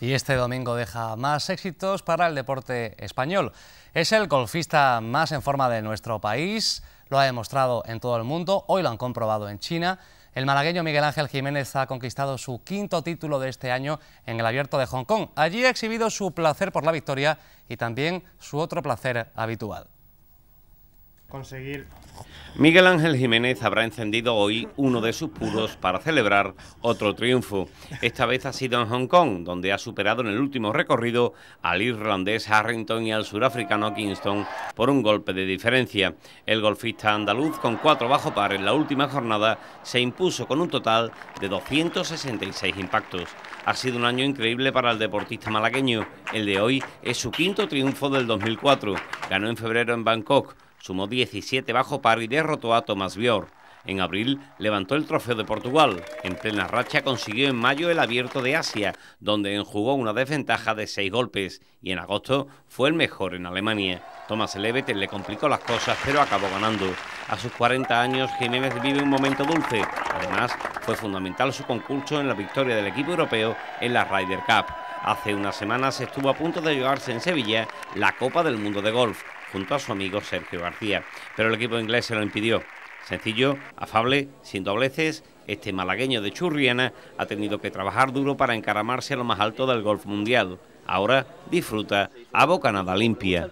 y este domingo deja más éxitos para el deporte español. Es el golfista más en forma de nuestro país, lo ha demostrado en todo el mundo, hoy lo han comprobado en China. El malagueño Miguel Ángel Jiménez ha conquistado su quinto título de este año en el Abierto de Hong Kong. Allí ha exhibido su placer por la victoria y también su otro placer habitual. Conseguir Miguel Ángel Jiménez habrá encendido hoy uno de sus puros para celebrar otro triunfo. Esta vez ha sido en Hong Kong, donde ha superado en el último recorrido al irlandés Harrington y al surafricano Kingston por un golpe de diferencia. El golfista andaluz, con cuatro bajo par en la última jornada, se impuso con un total de 266 impactos. Ha sido un año increíble para el deportista malagueño. El de hoy es su quinto triunfo del 2004. Ganó en febrero en Bangkok Sumó 17 bajo par y derrotó a Thomas Bior. En abril levantó el trofeo de Portugal. En plena racha consiguió en mayo el abierto de Asia, donde enjugó una desventaja de seis golpes. Y en agosto fue el mejor en Alemania. Thomas Levet le complicó las cosas, pero acabó ganando. A sus 40 años, Jiménez vive un momento dulce. Además, fue fundamental su concurso en la victoria del equipo europeo en la Ryder Cup. Hace unas semanas estuvo a punto de llevarse en Sevilla la Copa del Mundo de Golf junto a su amigo Sergio García. Pero el equipo inglés se lo impidió. Sencillo, afable, sin dobleces, este malagueño de Churriana ha tenido que trabajar duro para encaramarse a lo más alto del golf mundial. Ahora disfruta a bocanada limpia.